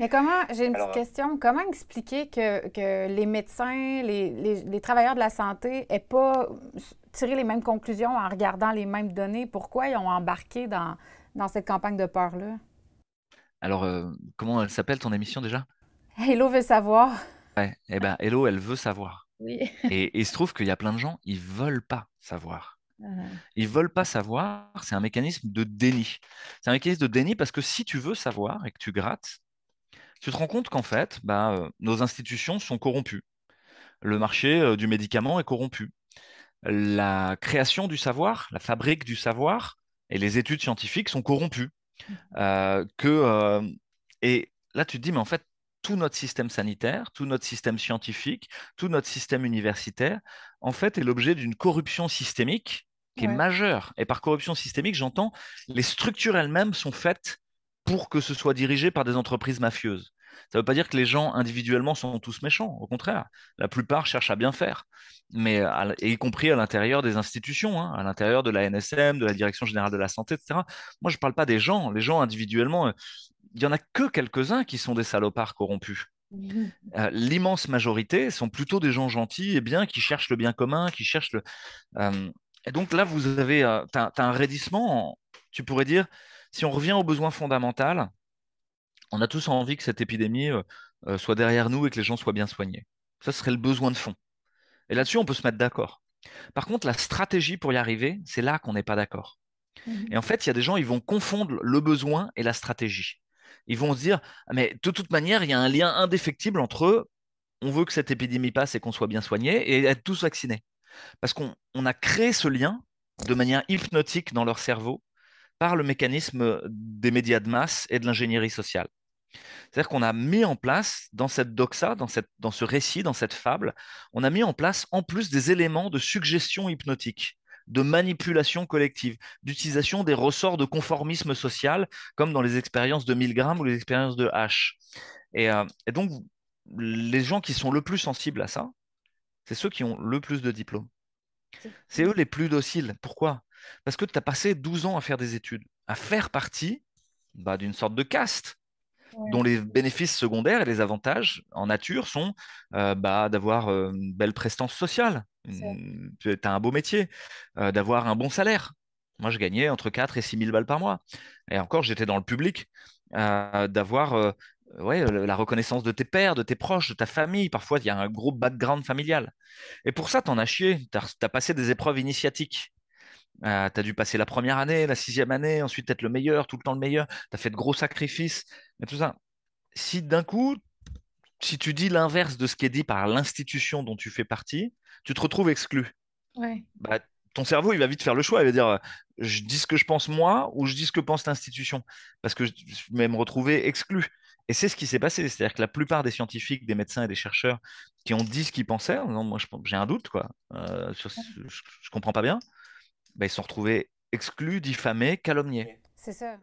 Mais comment, j'ai une petite question, comment expliquer que, que les médecins, les, les, travailleurs de la santé n'aient pas tiré les mêmes conclusions en regardant les mêmes données? Pourquoi ils ont embarqué dans, dans cette campagne de peur-là? Alors, euh, comment elle s'appelle ton émission déjà? Hello veut savoir. eh ben, Hello, elle veut savoir. Oui. et, il se trouve qu'il y a plein de gens, ils veulent pas savoir. Ah. Ils veulent pas savoir, c'est un mécanisme de déni. C'est un mécanisme de déni parce que si tu veux savoir et que tu grattes, tu te rends compte qu'en fait, bah, euh, nos institutions sont corrompues. Le marché euh, du médicament est corrompu. La création du savoir, la fabrique du savoir et les études scientifiques sont corrompues. Mmh. Euh, que, et là, tu te dis, mais en fait, tout notre système sanitaire, tout notre système scientifique, tout notre système universitaire, en fait, est l'objet d'une corruption systémique qui est majeure. Et par corruption systémique, j'entends les structures elles-mêmes sont faites pour que ce soit dirigé par des entreprises mafieuses. Ça ne veut pas dire que les gens individuellement sont tous méchants, au contraire. La plupart cherchent à bien faire, mais y compris à l'intérieur des institutions, hein, à l'intérieur de la NSM, de la Direction générale de la santé, etc. Moi, je ne parle pas des gens. Les gens individuellement, il euh, n'y en a que quelques-uns qui sont des salopards corrompus. Euh, l'immense majorité sont plutôt des gens gentils et bien qui cherchent le bien commun, qui cherchent le. Euh, et donc là, vous avez, as, un raidissement. tu pourrais dire, si on revient aux besoins fondamentaux, on a tous envie que cette épidémie euh, euh, soit derrière nous et que les gens soient bien soignés. Ça serait le besoin de fond. Et là-dessus, on peut se mettre d'accord. Par contre, la stratégie pour y arriver, c'est là qu'on n'est pas d'accord. Mhm. Et en fait, il y a des gens, ils vont confondre le besoin et la stratégie. Ils vont se dire, ah, mais de toute manière, il y a un lien indéfectible entre eux. on veut que cette épidémie passe et qu'on soit bien soigné et être tous vaccinés. Parce qu'on a créé ce lien de manière hypnotique dans leur cerveau par le mécanisme des médias de masse et de l'ingénierie sociale. C'est-à-dire qu'on a mis en place dans cette doxa, dans, ce récit, dans cette fable, on a mis en place en plus des éléments de suggestion hypnotique de manipulation collective, d'utilisation des ressorts de conformisme social, comme dans les expériences de Milgram ou les expériences de H. Euh, et, donc, les gens qui sont le plus sensibles à ça, c'est ceux qui ont le plus de diplômes. C'est eux les plus dociles. Pourquoi Parce que tu as passé 12 ans à faire des études, à faire partie bah, d'une sorte de caste, dont les bénéfices secondaires et les avantages en nature sont euh, bah, d'avoir euh, une belle prestance sociale, tu as un beau métier, euh, d'avoir un bon salaire. Moi, je gagnais entre 4 et 6 000 balles par mois. Et encore, j'étais dans le public, d'avoir la reconnaissance de tes pères, de tes proches, de ta famille. Parfois, il y a un gros background familial. Et pour ça, tu en as chié. Tu as passé des épreuves initiatiques ah, tu as dû passer la première année, la sixième année, ensuite être le meilleur, tout le temps le meilleur. Tu as fait de gros sacrifices, mais tout ça. Si d'un coup, si tu dis l'inverse de ce qui est dit par l'institution dont tu fais partie, tu te retrouves exclu. Bah, ton cerveau, il va vite faire le choix. Il va dire euh, je dis ce que je pense moi ou je dis ce que pense l'institution. Parce que je vais me retrouver exclu. Et c'est ce qui s'est passé. C'est-à-dire que la plupart des scientifiques, des médecins et des chercheurs qui ont dit ce qu'ils pensaient, non, moi j'ai un doute, quoi. Euh, je, ne comprends pas bien. Bah, ils sont retrouvés exclus, diffamés, calomniés. C'est ça.